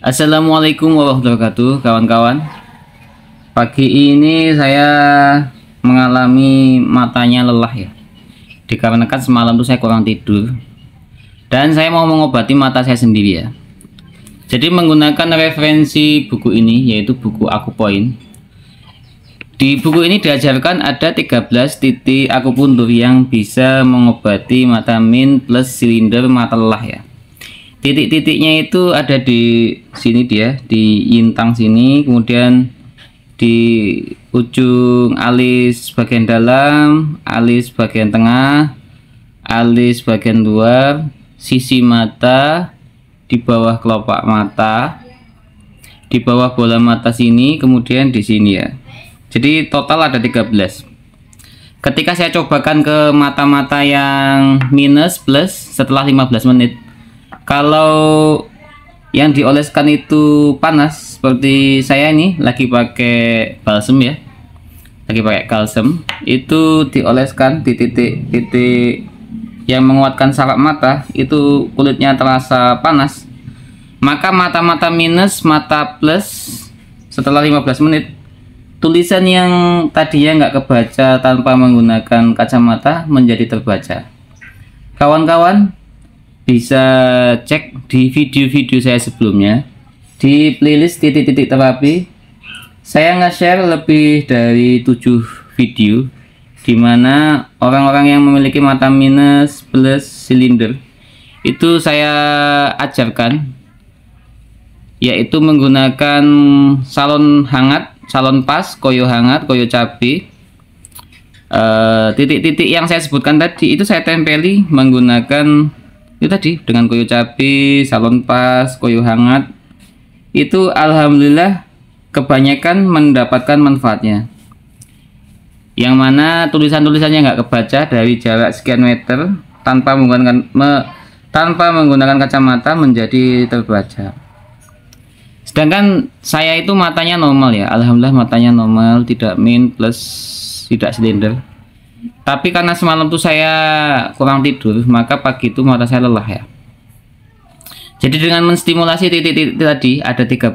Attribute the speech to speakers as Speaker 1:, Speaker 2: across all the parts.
Speaker 1: Assalamualaikum warahmatullahi wabarakatuh kawan-kawan Pagi ini saya mengalami matanya lelah ya Dikarenakan semalam tuh saya kurang tidur Dan saya mau mengobati mata saya sendiri ya Jadi menggunakan referensi buku ini yaitu buku Aku Point di buku ini diajarkan ada 13 titik akupuntur yang bisa mengobati mata min plus silinder mata lelah ya titik-titiknya itu ada di sini dia di intang sini kemudian di ujung alis bagian dalam alis bagian tengah alis bagian luar sisi mata di bawah kelopak mata di bawah bola mata sini kemudian di sini ya jadi total ada 13 ketika saya cobakan ke mata-mata yang minus plus setelah 15 menit kalau yang dioleskan itu panas seperti saya ini lagi pakai balsem ya lagi pakai kalsem itu dioleskan di titik-titik yang menguatkan saraf mata itu kulitnya terasa panas maka mata-mata minus mata plus setelah 15 menit tulisan yang tadinya nggak kebaca tanpa menggunakan kacamata menjadi terbaca kawan-kawan bisa cek di video-video saya sebelumnya di playlist titik-titik terapi saya nge-share lebih dari 7 video dimana orang-orang yang memiliki mata minus plus silinder itu saya ajarkan yaitu menggunakan salon hangat salon pas koyo hangat koyo cabai eh, titik-titik uh, yang saya sebutkan tadi itu saya tempeli menggunakan itu tadi dengan koyo cabe salon pas koyo hangat itu alhamdulillah kebanyakan mendapatkan manfaatnya yang mana tulisan-tulisannya nggak kebaca dari jarak sekian meter tanpa menggunakan me, tanpa menggunakan kacamata menjadi terbaca. Sedangkan saya itu matanya normal ya, alhamdulillah matanya normal, tidak min plus tidak silinder. Tapi karena semalam tuh saya kurang tidur, maka pagi itu mata saya lelah ya. Jadi dengan menstimulasi titik-titik tadi ada 13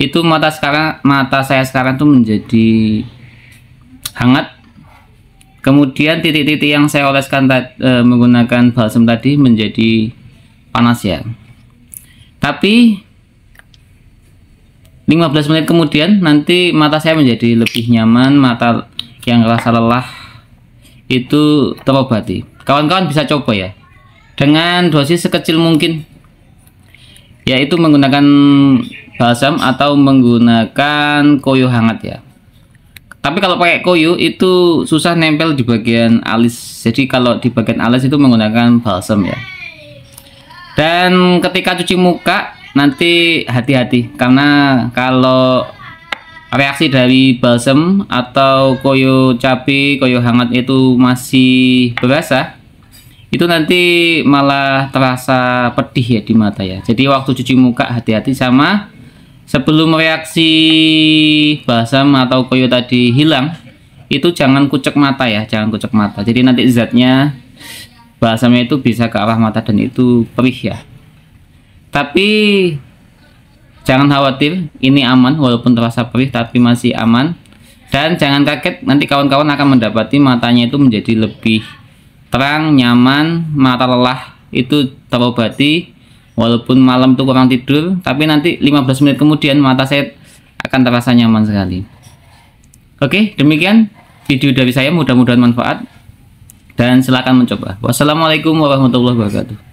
Speaker 1: itu mata sekarang mata saya sekarang tuh menjadi hangat. Kemudian titik-titik yang saya oleskan e, menggunakan balsam tadi menjadi panas ya. Tapi 15 menit kemudian nanti mata saya menjadi lebih nyaman, mata yang rasa lelah itu terobati. Kawan-kawan bisa coba ya dengan dosis sekecil mungkin yaitu menggunakan balsam atau menggunakan koyo hangat ya tapi kalau pakai koyo itu susah nempel di bagian alis jadi kalau di bagian alis itu menggunakan balsam ya dan ketika cuci muka nanti hati-hati karena kalau reaksi dari balsam atau koyo cabe koyo hangat itu masih berasa, itu nanti malah terasa pedih ya di mata ya. Jadi waktu cuci muka hati-hati sama sebelum reaksi balsam atau koyo tadi hilang, itu jangan kucek mata ya, jangan kucek mata. Jadi nanti zatnya balsamnya itu bisa ke arah mata dan itu perih ya. Tapi Jangan khawatir, ini aman walaupun terasa perih tapi masih aman. Dan jangan kaget, nanti kawan-kawan akan mendapati matanya itu menjadi lebih terang, nyaman, mata lelah itu terobati. Walaupun malam itu kurang tidur, tapi nanti 15 menit kemudian mata saya akan terasa nyaman sekali. Oke, demikian video dari saya mudah-mudahan manfaat dan silakan mencoba. Wassalamualaikum warahmatullahi wabarakatuh.